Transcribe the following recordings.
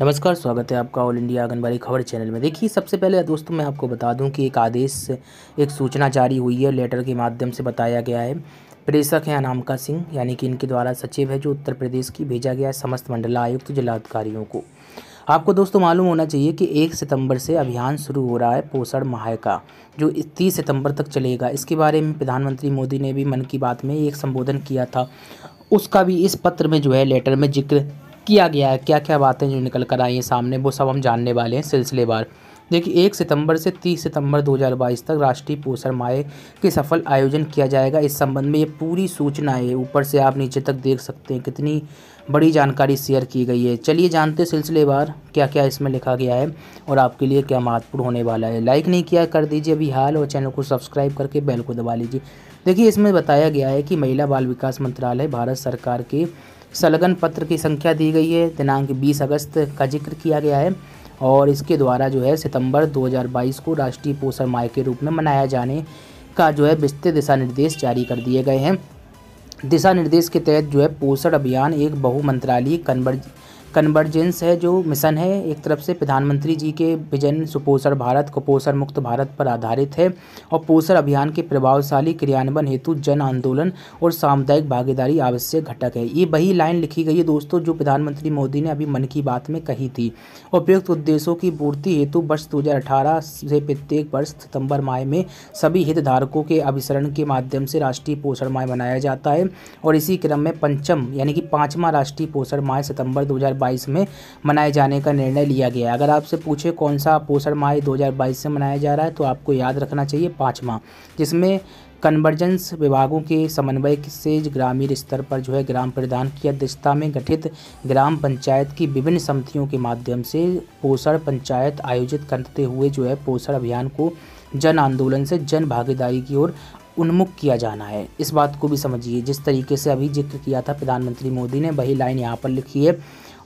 नमस्कार स्वागत है आपका ऑल इंडिया आंगनबाड़ी खबर चैनल में देखिए सबसे पहले दोस्तों मैं आपको बता दूं कि एक आदेश एक सूचना जारी हुई है लेटर के माध्यम से बताया गया है प्रेषक हैं अनामका सिंह यानी कि इनके द्वारा सचिव है जो उत्तर प्रदेश की भेजा गया है समस्त मंडला आयुक्त तो जिलाधिकारियों को आपको दोस्तों मालूम होना चाहिए कि एक सितंबर से अभियान शुरू हो रहा है पोषण माह का जो तीस सितंबर तक चलेगा इसके बारे में प्रधानमंत्री मोदी ने भी मन की बात में एक संबोधन किया था उसका भी इस पत्र में जो है लेटर में जिक्र किया गया है क्या क्या बातें जो निकल कर आई हैं सामने वो सब हम जानने वाले हैं सिलसिलेवार देखिए एक सितंबर से तीस सितंबर 2022 तक राष्ट्रीय पोषण माह के सफल आयोजन किया जाएगा इस संबंध में ये पूरी है ऊपर से आप नीचे तक देख सकते हैं कितनी बड़ी जानकारी शेयर की गई है चलिए जानते सिलसिलेवार क्या क्या इसमें लिखा गया है और आपके लिए क्या महत्वपूर्ण होने वाला है लाइक नहीं किया कर दीजिए अभी हाल और चैनल को सब्सक्राइब करके बैल को दबा लीजिए देखिए इसमें बताया गया है कि महिला बाल विकास मंत्रालय भारत सरकार के सलगन पत्र की संख्या दी गई है दिनांक 20 अगस्त का जिक्र किया गया है और इसके द्वारा जो है सितंबर 2022 को राष्ट्रीय पोषण माह के रूप में मनाया जाने का जो है विस्तृत दिशा निर्देश जारी कर दिए गए हैं दिशा निर्देश के तहत जो है पोषण अभियान एक बहुमंत्रालय कन्वर्ज कन्वर्जेंस है जो मिशन है एक तरफ से प्रधानमंत्री जी के विजन सुपोषण भारत कुपोषण मुक्त भारत पर आधारित है और पोषण अभियान के प्रभावशाली क्रियान्वयन हेतु जन आंदोलन और सामुदायिक भागीदारी आवश्यक घटक है ये वही लाइन लिखी गई है दोस्तों जो प्रधानमंत्री मोदी ने अभी मन की बात में कही थी उपयुक्त उद्देश्यों की पूर्ति हेतु वर्ष दो से प्रत्येक वर्ष सितंबर माह में सभी हितधारकों के अभिसरण के माध्यम से राष्ट्रीय पोषण माह मनाया जाता है और इसी क्रम में पंचम यानी कि पाँचवा राष्ट्रीय पोषण माह सितंबर दो 2022 में मनाए जाने का निर्णय लिया गया अगर आपसे पूछे कौन सा पोषण माह 2022 से मनाया जा रहा है तो आपको याद रखना चाहिए पाँच माह जिसमें कन्वर्जेंस विभागों के समन्वय से ग्रामीण स्तर पर जो है ग्राम प्रधान की अध्यक्षता में गठित ग्राम पंचायत की विभिन्न समितियों के माध्यम से पोषण पंचायत आयोजित करते हुए जो है पोषण अभियान को जन आंदोलन से जन भागीदारी की ओर उन्मुख किया जाना है इस बात को भी समझिए जिस तरीके से अभी जिक्र किया था प्रधानमंत्री मोदी ने वही लाइन यहाँ पर लिखी है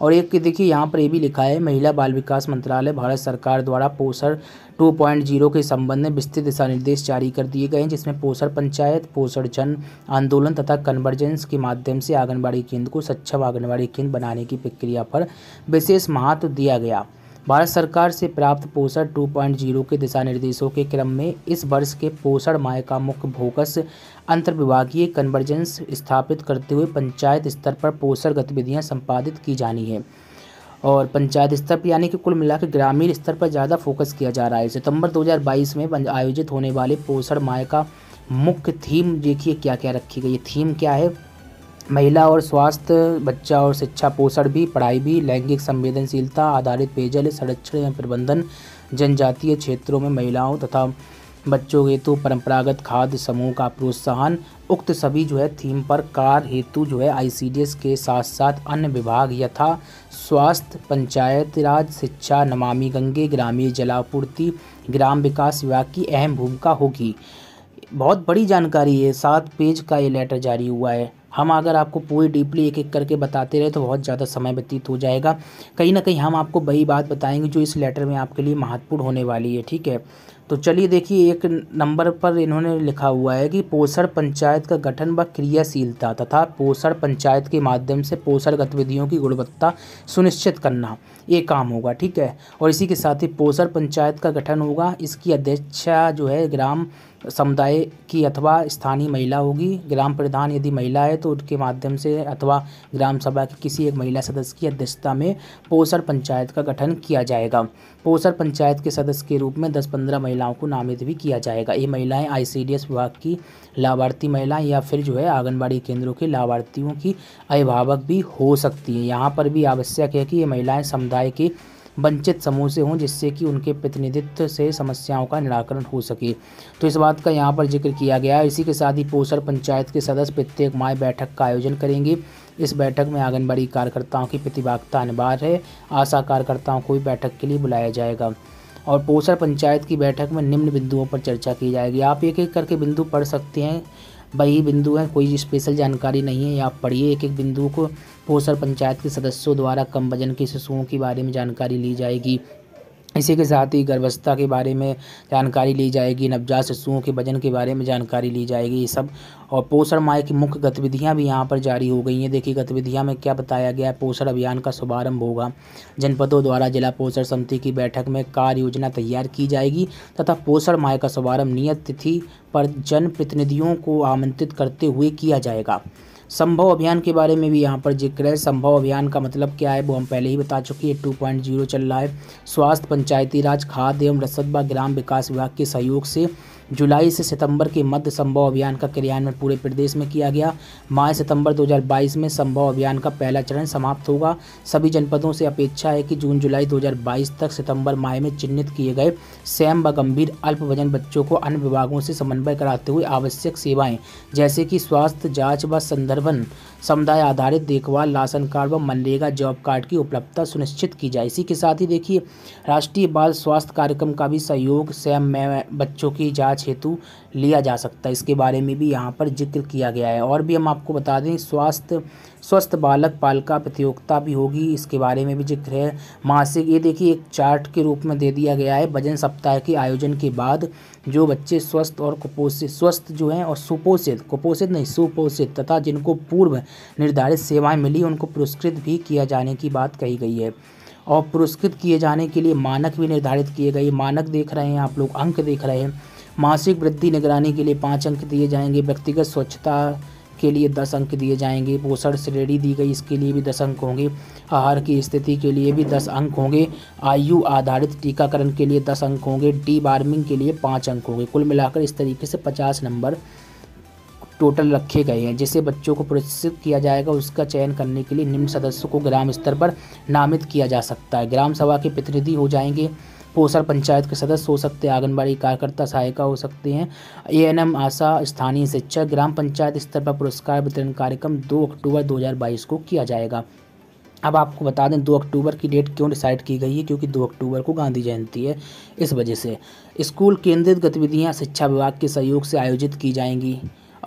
और एक देखिए यहाँ पर ये भी लिखा है महिला बाल विकास मंत्रालय भारत सरकार द्वारा पोषण 2.0 के संबंध में विस्तृत दिशा निर्देश जारी कर दिए गए हैं जिसमें पोषण पंचायत पोषण जन आंदोलन तथा कन्वर्जेंस के माध्यम से आंगनबाड़ी केंद्र को सक्षम आंगनबाड़ी केंद्र बनाने की प्रक्रिया पर विशेष महत्व दिया गया भारत सरकार से प्राप्त पोषण 2.0 के दिशा निर्देशों के क्रम में इस वर्ष के पोषण माह का मुख्य फोकस अंतर्विभागीय कन्वर्जेंस स्थापित करते हुए पंचायत स्तर पर पोषण गतिविधियां संपादित की जानी है और पंचायत स्तर पर यानी कि कुल मिलाकर ग्रामीण स्तर पर ज़्यादा फोकस किया जा रहा है सितंबर 2022 में आयोजित होने वाले पोषण माह का मुख्य थीम देखिए क्या क्या रखी गई थीम क्या है महिला और स्वास्थ्य बच्चा और शिक्षा पोषण भी पढ़ाई भी लैंगिक संवेदनशीलता आधारित पेयजल संरक्षण एवं प्रबंधन जनजातीय क्षेत्रों में महिलाओं तथा बच्चों के हेतु परंपरागत खाद्य समूह का प्रोत्साहन उक्त सभी जो है थीम पर कार हेतु जो है आईसीडीएस के साथ साथ अन्य विभाग यथा स्वास्थ्य पंचायत राज शिक्षा नमामि गंगे ग्रामीण जलापूर्ति ग्राम विकास विभाग की अहम भूमिका होगी बहुत बड़ी जानकारी है सात पेज का ये लेटर जारी हुआ है हम अगर आपको पूरी डीपली एक एक करके बताते रहे तो बहुत ज़्यादा समय व्यतीत हो जाएगा कहीं ना कहीं हम आपको वही बात बताएंगे जो इस लेटर में आपके लिए महत्वपूर्ण होने वाली है ठीक है तो चलिए देखिए एक नंबर पर इन्होंने लिखा हुआ है कि पोषण पंचायत का गठन व क्रियाशीलता तथा पोषण पंचायत के माध्यम से पोषण गतिविधियों की गुणवत्ता सुनिश्चित करना ये काम होगा ठीक है और इसी के साथ ही पोषण पंचायत का गठन होगा इसकी अध्यक्षा जो है ग्राम समुदाय की अथवा स्थानीय महिला होगी ग्राम प्रधान यदि महिला है तो उनके माध्यम से अथवा ग्राम सभा की किसी एक महिला सदस्य की अध्यक्षता में पोसर पंचायत का गठन किया जाएगा पोसर पंचायत के सदस्य के रूप में दस पंद्रह महिलाओं को नामित भी किया जाएगा ये महिलाएं आई विभाग की लाभार्थी महिलाएं या फिर जो है आंगनबाड़ी केंद्रों के लाभार्थियों की अभिभावक भी हो सकती हैं यहाँ पर भी आवश्यक है कि ये महिलाएँ समुदाय की वंचित समूह से हों जिससे कि उनके प्रतिनिधित्व से समस्याओं का निराकरण हो सके तो इस बात का यहाँ पर जिक्र किया गया इसी के साथ ही पोसर पंचायत के सदस्य प्रत्येक माह बैठक का आयोजन करेंगे इस बैठक में आंगनबाड़ी कार्यकर्ताओं की प्रतिभागिता अनिवार्य है आशा कार्यकर्ताओं को भी बैठक के लिए बुलाया जाएगा और पोसर पंचायत की बैठक में निम्न बिंदुओं पर चर्चा की जाएगी आप एक एक करके बिंदु पढ़ सकते हैं वही बिंदु हैं कोई स्पेशल जानकारी नहीं है आप पढ़िए एक एक बिंदु को पोसर पंचायत के सदस्यों द्वारा कम वजन के शिशुओं के बारे में जानकारी ली जाएगी इसी के साथ ही गर्भवस्था के बारे में जानकारी ली जाएगी नवजात शिशुओं के वजन के बारे में जानकारी ली जाएगी ये सब और पोषण माह की मुख्य गतिविधियां भी यहाँ पर जारी हो गई हैं देखिए गतिविधियां में क्या बताया गया है पोषण अभियान का शुभारंभ होगा जनपदों द्वारा जिला पोषण समिति की बैठक में कार्य योजना तैयार की जाएगी तथा पोषण माह का शुभारंभ नियत तिथि पर जनप्रतिनिधियों को आमंत्रित करते हुए किया जाएगा संभव अभियान के बारे में भी यहाँ पर जिक्र है संभव अभियान का मतलब क्या है वो हम पहले ही बता चुके हैं टू पॉइंट जीरो चल रहा है स्वास्थ्य पंचायती राज खाद्य एवं रसद ग्राम विकास विभाग के सहयोग से जुलाई से सितंबर के मध्य संभव अभियान का क्रियान्वयन पूरे प्रदेश में किया गया माह सितंबर 2022 में संभव अभियान का पहला चरण समाप्त होगा सभी जनपदों से अपेक्षा है कि जून जुलाई 2022 तक सितंबर माह में चिन्हित किए गए स्वयं व गंभीर अल्प वजन बच्चों को अन्य विभागों से समन्वय कराते हुए आवश्यक सेवाएं जैसे कि स्वास्थ्य जाँच व संदर्भ संदर्भन समुदाय आधारित देखभाल राशन कार्ड व मनरेगा जॉब कार्ड की उपलब्धता सुनिश्चित की जाए इसी के साथ ही देखिए राष्ट्रीय बाल स्वास्थ्य कार्यक्रम का भी सहयोग स्वयं बच्चों की जांच हेतु लिया जा सकता है इसके बारे में भी यहाँ पर जिक्र किया गया है और भी हम आपको बता दें स्वास्थ्य स्वस्थ बालक पालका प्रतियोगिता भी होगी इसके बारे में भी जिक्र है मासिक ये देखिए एक चार्ट के रूप में दे दिया गया है वजन सप्ताह के आयोजन के बाद जो बच्चे स्वस्थ और कुपोषित स्वस्थ जो हैं और सुपोषित कुपोषित नहीं सुपोषित तथा जिनको पूर्व निर्धारित सेवाएं मिली उनको पुरस्कृत भी किया जाने की बात कही गई है और पुरस्कृत किए जाने के लिए मानक भी निर्धारित किए गए मानक देख रहे हैं आप लोग अंक देख रहे हैं मासिक वृद्धि निगरानी के लिए पाँच अंक दिए जाएंगे व्यक्तिगत स्वच्छता के लिए दस अंक दिए जाएंगे पोषण श्रेणी दी गई इसके लिए भी दस अंक होंगे आहार की स्थिति के लिए भी दस अंक होंगे आयु आधारित टीकाकरण के लिए दस अंक होंगे डी बार्मिंग के लिए पाँच अंक होंगे कुल मिलाकर इस तरीके से पचास नंबर टोटल रखे गए हैं जिसे बच्चों को पुरस्कृत किया जाएगा उसका चयन करने के लिए निम्न सदस्यों को ग्राम स्तर पर नामित किया जा सकता है ग्राम सभा के प्रतिनिधि हो जाएंगे पोसर पंचायत के सदस्य हो सकते हैं आंगनबाड़ी कार्यकर्ता सहायिका हो सकती हैं ए एन एम आशा स्थानीय शिक्षक ग्राम पंचायत स्तर पर पुरस्कार वितरण कार्यक्रम दो अक्टूबर 2022 को किया जाएगा अब आपको बता दें दो अक्टूबर की डेट क्यों डिसाइड की गई है क्योंकि दो अक्टूबर को गांधी जयंती है इस वजह से स्कूल केंद्रित गतिविधियाँ शिक्षा विभाग के सहयोग से आयोजित की जाएंगी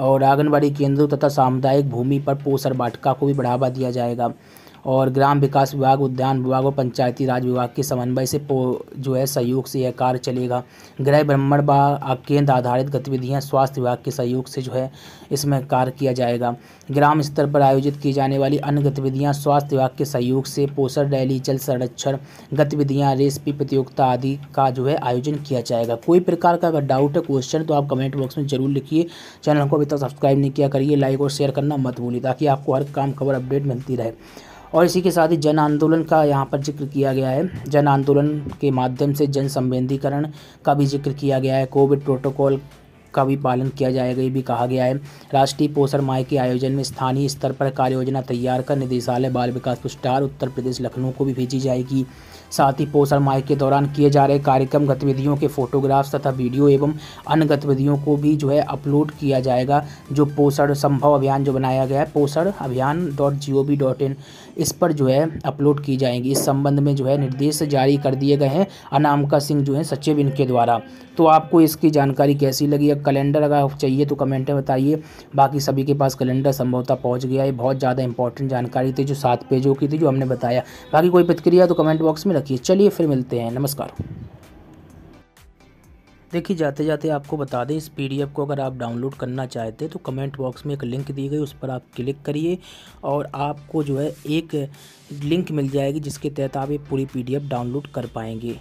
और आंगनबाड़ी केंद्रों तथा सामुदायिक भूमि पर पोषण वाटिका को भी बढ़ावा दिया जाएगा और ग्राम विकास विभाग उद्यान विभाग और पंचायती राज विभाग के समन्वय से जो है सहयोग से यह कार्य चलेगा गृह ब्राह्मण व केंद्र आधारित गतिविधियाँ स्वास्थ्य विभाग के सहयोग से जो है इसमें कार्य किया जाएगा ग्राम स्तर पर आयोजित की जाने वाली अन्य गतिविधियाँ स्वास्थ्य विभाग के सहयोग से पोषण डैली जल संरक्षण गतिविधियाँ रेसिपी प्रतियोगिता आदि का जो है आयोजन किया जाएगा कोई प्रकार का अगर डाउट है क्वेश्चन तो आप कमेंट बॉक्स में जरूर लिखिए चैनल को अभी तक सब्सक्राइब नहीं किया करिए लाइक और शेयर करना मत भूलिए ताकि आपको हर काम खबर अपडेट मिलती रहे और इसी के साथ ही जन आंदोलन का यहाँ पर जिक्र किया गया है जन आंदोलन के माध्यम से जन संवेदीकरण का भी जिक्र किया गया है कोविड प्रोटोकॉल का भी पालन किया जाएगा ये भी कहा गया है राष्ट्रीय पोषण माह के आयोजन में स्थानीय स्तर पर कार्य योजना तैयार कर निदेशालय बाल विकास पुरस्कार उत्तर प्रदेश लखनऊ को भी भेजी जाएगी साथ ही पोषण माह के दौरान किए जा रहे कार्यक्रम गतिविधियों के फोटोग्राफ्स तथा वीडियो एवं अन्य गतिविधियों को भी जो है अपलोड किया जाएगा जो पोषण संभव अभियान जो बनाया गया है Poshan Abhiyaan dot G O V dot in इस पर जो है अपलोड की जाएंगी इस संबंध में जो है निर्देश जारी कर दिए गए हैं अनामका सिंह जो है सचिव इनके द्वारा तो आपको इसकी जानकारी कैसी लगी कैलेंडर अगर चाहिए तो कमेंट में बताइए बाकी सभी के पास कैलेंडर संभवतः पहुँच गया है बहुत ज़्यादा इंपॉर्टेंट जानकारी थी जो सात पेजों की थी जो हमने बताया बाकी कोई प्रतिक्रिया तो कमेंट बॉक्स में रखिए चलिए फिर मिलते हैं नमस्कार देखिए जाते जाते आपको बता दें इस पीडीएफ को अगर आप डाउनलोड करना चाहते हैं तो कमेंट बॉक्स में एक लिंक दी गई उस पर आप क्लिक करिए और आपको जो है एक लिंक मिल जाएगी जिसके तहत आप ये पूरी पीडीएफ डाउनलोड कर पाएंगे